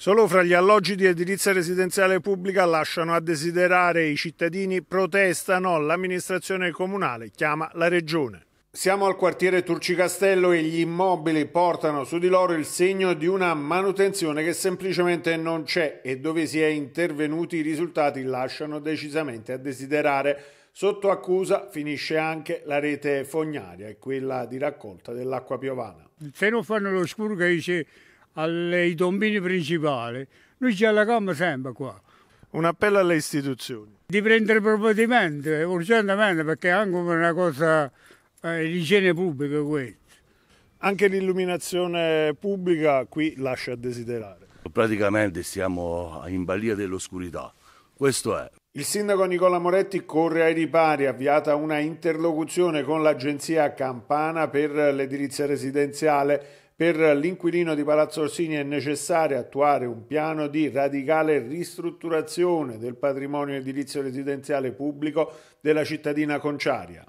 Solo fra gli alloggi di edilizia residenziale pubblica lasciano a desiderare i cittadini, protestano, l'amministrazione comunale chiama la regione. Siamo al quartiere Turcicastello e gli immobili portano su di loro il segno di una manutenzione che semplicemente non c'è e dove si è intervenuti i risultati lasciano decisamente a desiderare. Sotto accusa finisce anche la rete fognaria e quella di raccolta dell'acqua piovana. Se non fanno lo scurgo dice ai tombini principali. Noi c'è la Camera sempre qua. Un appello alle istituzioni. Di prendere provvedimenti urgentemente perché è anche una cosa eh, di igiene pubblica questa. Anche l'illuminazione pubblica qui lascia a desiderare. Praticamente siamo in balia dell'oscurità, questo è. Il sindaco Nicola Moretti corre ai ripari, avviata una interlocuzione con l'agenzia Campana per l'edilizia residenziale per l'inquilino di Palazzo Orsini è necessario attuare un piano di radicale ristrutturazione del patrimonio edilizio residenziale pubblico della cittadina conciaria.